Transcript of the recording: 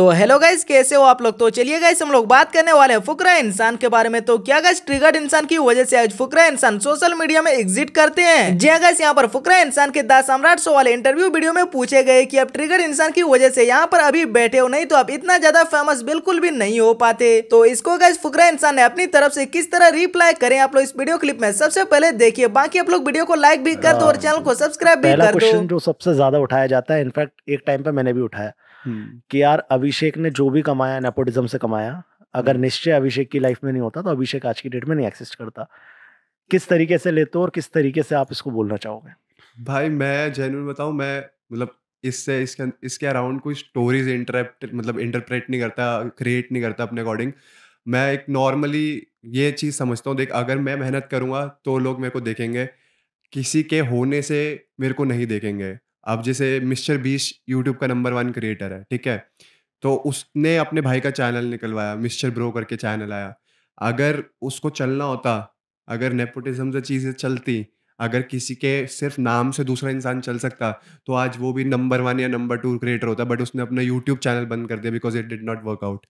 तो hello guys कैसे हो आप लोग तो चलिए गाइस हम लोग बात करने वाले हैं फुकरा इंसान के बारे में तो क्या गाइस ट्रिगर्ड इंसान की वजह से आज फुकरा इंसान सोशल मीडिया में एग्जिट करते हैं जी गाइस हाँ यहाँ पर फुकरा इंसान के दास सम्राट सो वाले इंटरव्यू वीडियो में पूछे गए कि आप ट्रिगर इंसान की वजह से यहाँ पर अभी बैठे हो नहीं तो आप इतना ज्यादा फेमस बिल्कुल भी नहीं हो पाते तो इसको गाइस फुकरा इंसान ने अपनी तरफ से किस तरह रिप्लाई करे आप लोग इस वीडियो क्लिप में सबसे पहले देखिए बाकी आप लोग वीडियो को लाइक भी कर दो और चैनल हाँ। को सब्सक्राइब भी कर दो सबसे ज्यादा उठाया जाता है इनफैक्ट एक टाइम पे मैंने भी उठाया हम्म। कि यार अभिषेक ने जो भी कमाया नेपोटिज्म से कमाया अगर हम्म। निश्चय अभिषेक की लाइफ में नहीं होता तो अभिषेक आज की डेट में नहीं एक्सिस्ट करता किस तरीके से लेते हो और किस तरीके से आप इसको बोलना चाहोगे भाई मैं जेन्यून बताऊँ मैं मतलब इससे इसके इसके अराउंड कोई स्टोरीज इंटरप्ट मतलब इंटरप्रेट नहीं करता क्रिएट नहीं करता अपने अकॉर्डिंग मैं एक नॉर्मली ये चीज़ समझता हूँ देख अगर मैं मेहनत करूँगा तो लोग मेरे को देखेंगे किसी के होने से मेरे को नहीं देखेंगे अब जैसे मिस्टर बीस यूट्यूब का नंबर वन क्रिएटर है ठीक है तो उसने अपने भाई का चैनल निकलवाया मिस्टर ब्रो करके चैनल आया अगर उसको चलना होता अगर नेपोटिज्म से चीज़ें चलती अगर किसी के सिर्फ नाम से दूसरा इंसान चल सकता तो आज वो भी नंबर वन या नंबर टू क्रिएटर होता बट उसने अपना यूट्यूब चैनल बंद कर दिया because it did not work out